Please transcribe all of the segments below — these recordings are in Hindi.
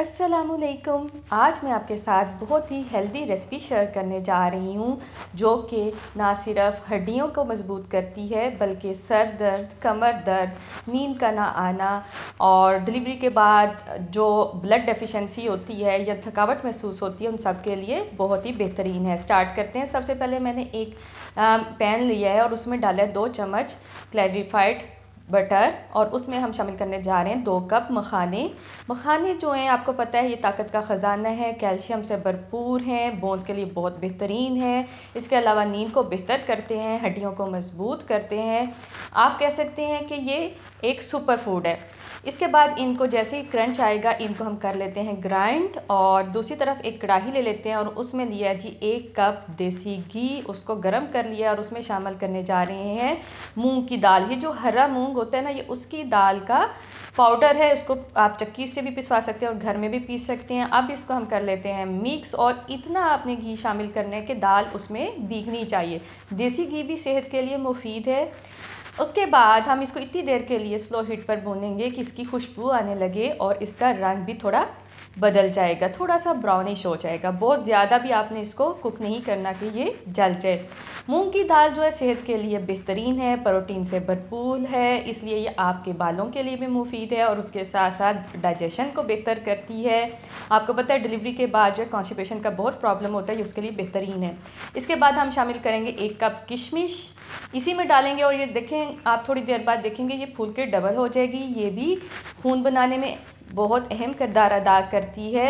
असलकम आज मैं आपके साथ बहुत ही हेल्दी रेसिपी शेयर करने जा रही हूँ जो कि ना सिर्फ हड्डियों को मजबूत करती है बल्कि सर दर्द कमर दर्द नींद का ना आना और डिलीवरी के बाद जो ब्लड डेफिशिएंसी होती है या थकावट महसूस होती है उन सब के लिए बहुत ही बेहतरीन है स्टार्ट करते हैं सबसे पहले मैंने एक पैन लिया है और उसमें डाला है दो चम्मच क्लैरिफाइड बटर और उसमें हम शामिल करने जा रहे हैं दो कप मखाने मखाने जो हैं आपको पता है ये ताकत का ख़जाना है कैल्शियम से भरपूर हैं बोन्स के लिए बहुत बेहतरीन है इसके अलावा नींद को बेहतर करते हैं हड्डियों को मजबूत करते हैं आप कह सकते हैं कि ये एक सुपर फूड है इसके बाद इनको जैसे ही क्रंच आएगा इनको हम कर लेते हैं ग्राइंड और दूसरी तरफ एक कढ़ाही ले लेते हैं और उसमें लिया जी एक कप देसी घी उसको गर्म कर लिया और उसमें शामिल करने जा रहे हैं मूंग की दाल ये जो हरा मूंग होता है ना ये उसकी दाल का पाउडर है इसको आप चक्की से भी पिसवा सकते हैं और घर में भी पीस सकते हैं अब इसको हम कर लेते हैं मिक्स और इतना आपने घी शामिल करना है कि दाल उसमें भीगनी चाहिए देसी घी भी सेहत के लिए मुफीद है उसके बाद हम इसको इतनी देर के लिए स्लो हीट पर भूनेंगे कि इसकी खुशबू आने लगे और इसका रंग भी थोड़ा बदल जाएगा थोड़ा सा ब्राउनिश हो जाएगा बहुत ज़्यादा भी आपने इसको कुक नहीं करना कि ये जल जाए मूंग की दाल जो है सेहत के लिए बेहतरीन है प्रोटीन से भरपूर है इसलिए ये आपके बालों के लिए भी मुफीद है और उसके साथ साथ डाइजेशन को बेहतर करती है आपको पता है डिलीवरी के बाद जो है कॉन्स्टिपेशन का बहुत प्रॉब्लम होता है ये उसके लिए बेहतरीन है इसके बाद हम शामिल करेंगे एक कप किशमिश इसी में डालेंगे और ये देखें आप थोड़ी देर बाद देखेंगे ये फूल के डबल हो जाएगी ये भी खून बनाने में बहुत अहम किरदार अदा करती है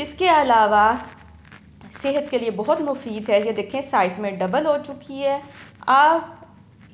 इसके अलावा सेहत के लिए बहुत मुफीद है ये देखें साइज़ में डबल हो चुकी है आप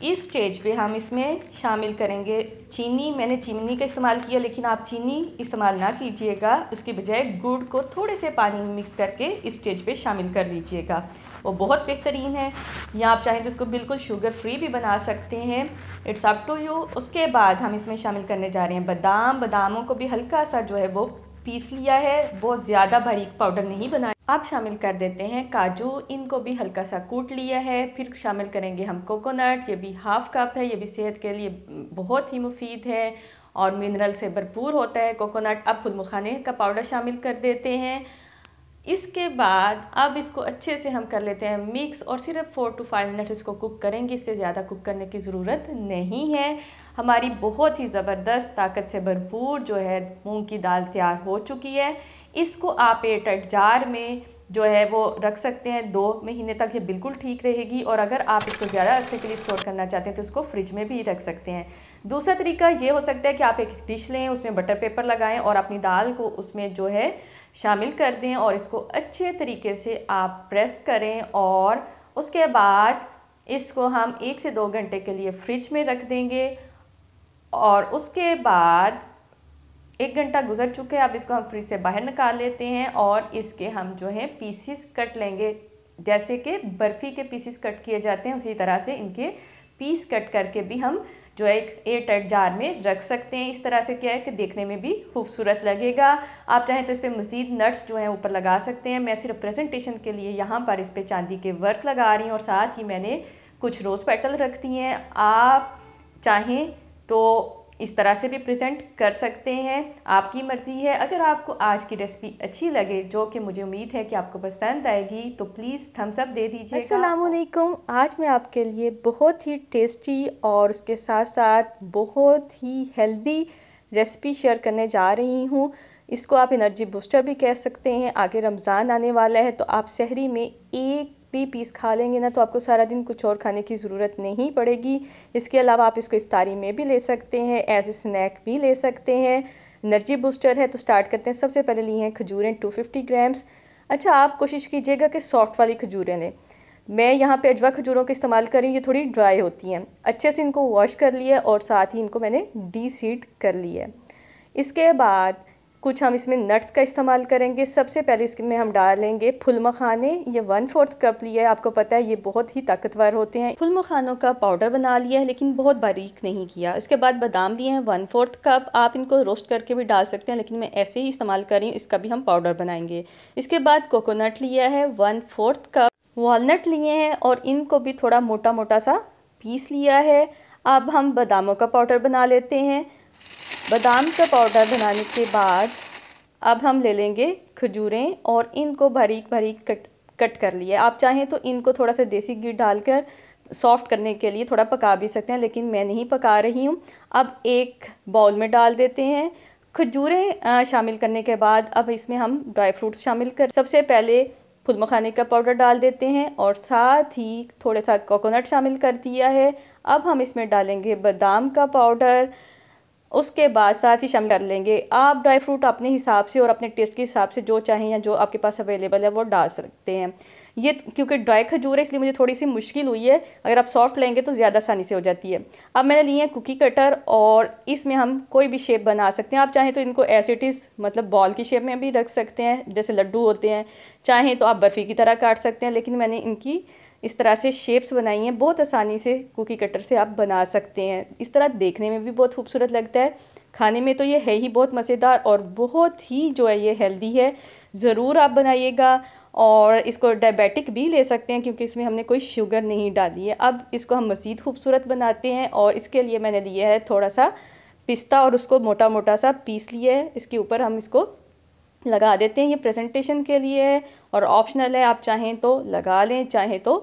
इस स्टेज पे हम इसमें शामिल करेंगे चीनी मैंने चीनी का इस्तेमाल किया लेकिन आप चीनी इस्तेमाल ना कीजिएगा उसके बजाय गुड़ को थोड़े से पानी में मिक्स करके इस स्टेज पे शामिल कर लीजिएगा वो बहुत बेहतरीन है या आप चाहें तो इसको बिल्कुल शुगर फ्री भी बना सकते हैं इट्स अप टू यू उसके बाद हम इसमें शामिल करने जा रहे हैं बादाम बादामों को भी हल्का सा जो है वो पीस लिया है बहुत ज़्यादा बारीक पाउडर नहीं बनाया आप शामिल कर देते हैं काजू इनको भी हल्का सा कूट लिया है फिर शामिल करेंगे हम कोकोनट ये भी हाफ़ कप है ये भी सेहत के लिए बहुत ही मुफीद है और मिनरल से भरपूर होता है कोकोनट अब फुलमुखाने का पाउडर शामिल कर देते हैं इसके बाद अब इसको अच्छे से हम कर लेते हैं मिक्स और सिर्फ फोर टू फाइव मिनट्स इसको कुक करेंगे इससे ज़्यादा कुक करने की ज़रूरत नहीं है हमारी बहुत ही ज़बरदस्त ताकत से भरपूर जो है मूंग की दाल तैयार हो चुकी है इसको आप एयरटाइट जार में जो है वो रख सकते हैं दो महीने तक ये बिल्कुल ठीक रहेगी और अगर आप इसको ज़्यादा अच्छे के लिए स्टोर करना चाहते हैं तो इसको फ्रिज में भी रख सकते हैं दूसरा तरीका ये हो सकता है कि आप एक डिश लें उसमें बटर पेपर लगाएं और अपनी दाल को उसमें जो है शामिल कर दें और इसको अच्छे तरीके से आप प्रेस करें और उसके बाद इसको हम एक से दो घंटे के लिए फ्रिज में रख देंगे और उसके बाद एक घंटा गुजर चुके हैं अब इसको हम फ्रिज से बाहर निकाल लेते हैं और इसके हम जो है पीसीस कट लेंगे जैसे कि बर्फ़ी के पीसीस कट किए जाते हैं उसी तरह से इनके पीस कट करके भी हम जो है एक एयर टाइट जार में रख सकते हैं इस तरह से क्या है कि देखने में भी खूबसूरत लगेगा आप चाहें तो इस पर मज़ीद नट्स जो हैं ऊपर लगा सकते हैं मैं सिर्फ प्रेजेंटेशन के लिए यहाँ पर इस पर चांदी के वर्क लगा रही हूँ और साथ ही मैंने कुछ रोज़ पेटल रख दिए हैं आप चाहें तो इस तरह से भी प्रेजेंट कर सकते हैं आपकी मर्ज़ी है अगर आपको आज की रेसिपी अच्छी लगे जो कि मुझे उम्मीद है कि आपको पसंद आएगी तो प्लीज़ थम्स अप दे दीजिए असलकुम आज मैं आपके लिए बहुत ही टेस्टी और उसके साथ साथ बहुत ही हेल्दी रेसिपी शेयर करने जा रही हूँ इसको आप एनर्जी बूस्टर भी कह सकते हैं आगे रमज़ान आने वाला है तो आप शहरी में एक भी पीस खा लेंगे ना तो आपको सारा दिन कुछ और खाने की ज़रूरत नहीं पड़ेगी इसके अलावा आप इसको इफ्तारी में भी ले सकते हैं एज ए स्नैक भी ले सकते हैं एनर्जी बूस्टर है तो स्टार्ट करते हैं सबसे पहले लिए हैं खजूरें 250 ग्राम्स अच्छा आप कोशिश कीजिएगा कि सॉफ्ट वाली खजूरें लें मैं यहाँ पे अजवा खजूरों का इस्तेमाल कर रही हूँ ये थोड़ी ड्राई होती हैं अच्छे से इनको वॉश कर लिया और साथ ही इनको मैंने डी सीड कर लिया है इसके बाद कुछ हम इसमें नट्स का इस्तेमाल करेंगे सबसे पहले इसमें हम डालेंगे फुल मखाने ये वन फोर्थ कप लिया है आपको पता है ये बहुत ही ताकतवर होते हैं फुल मखानों का पाउडर बना लिया है लेकिन बहुत बारीक नहीं किया इसके बाद बादाम लिए हैं वन फोर्थ कप आप इनको रोस्ट करके भी डाल सकते हैं लेकिन मैं ऐसे ही इस्तेमाल कर रही हूँ इसका भी हम पाउडर बनाएंगे इसके बाद कोकोनट लिया है वन फोर्थ कप वॉलनट लिए हैं और इनको भी थोड़ा मोटा मोटा सा पीस लिया है अब हम बादामों का पाउडर बना लेते हैं बादाम का पाउडर बनाने के बाद अब हम ले लेंगे खजूरें और इनको बारीक बारीक कट कट कर लिए आप चाहें तो इनको थोड़ा सा देसी घी डालकर सॉफ़्ट करने के लिए थोड़ा पका भी सकते हैं लेकिन मैं नहीं पका रही हूँ अब एक बाउल में डाल देते हैं खजूरें शामिल करने के बाद अब इसमें हम ड्राई फ्रूट्स शामिल कर सबसे पहले फुल मखाने का पाउडर डाल देते हैं और साथ ही थोड़ा सा कोकोनट शामिल कर दिया है अब हम इसमें डालेंगे बादाम का पाउडर उसके बाद साथ ही शामिल कर लेंगे आप ड्राई फ्रूट अपने हिसाब से और अपने टेस्ट के हिसाब से जो चाहें या जो आपके पास अवेलेबल है वो डाल सकते हैं ये क्योंकि ड्राई खजूर है इसलिए मुझे थोड़ी सी मुश्किल हुई है अगर आप सॉफ्ट लेंगे तो ज़्यादा आसानी से हो जाती है अब मैंने लिए हैं कुकी कटर और इसमें हम कोई भी शेप बना सकते हैं आप चाहें तो इनको एस इट इज़ मतलब बॉल की शेप में भी रख सकते हैं जैसे लड्डू होते हैं चाहें तो आप बर्फ़ी की तरह काट सकते हैं लेकिन मैंने इनकी इस तरह से शेप्स बनाई हैं बहुत आसानी से कुकी कटर से आप बना सकते हैं इस तरह देखने में भी बहुत खूबसूरत लगता है खाने में तो ये है ही बहुत मज़ेदार और बहुत ही जो है ये हेल्दी है ज़रूर आप बनाइएगा और इसको डायबिटिक भी ले सकते हैं क्योंकि इसमें हमने कोई शुगर नहीं डाली है अब इसको हम मज़ीद खूबसूरत बनाते हैं और इसके लिए मैंने लिया है थोड़ा सा पिस्ता और उसको मोटा मोटा सा पीस लिया है इसके ऊपर हम इसको लगा देते हैं ये प्रेजेंटेशन के लिए है और ऑप्शनल है आप चाहें तो लगा लें चाहें तो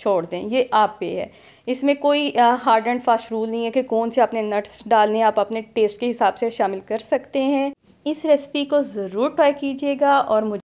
छोड़ दें ये आप पे है इसमें कोई हार्ड एंड फास्ट रूल नहीं है कि कौन से आपने नट्स डालने आप अपने टेस्ट के हिसाब से शामिल कर सकते हैं इस रेसिपी को ज़रूर ट्राई कीजिएगा और मुझे